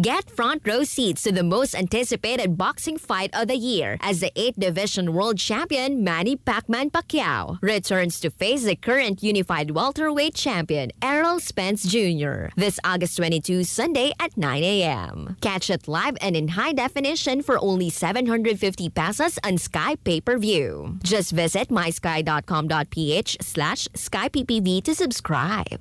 Get front row seats to the most anticipated boxing fight of the year as the 8th Division World Champion Manny Pacman Pacquiao returns to face the current Unified Welterweight Champion Errol Spence Jr. this August 22 Sunday at 9 a.m. Catch it live and in high definition for only 750 pesos on Sky Pay-Per-View. Just visit mysky.com.ph slash skyppv to subscribe.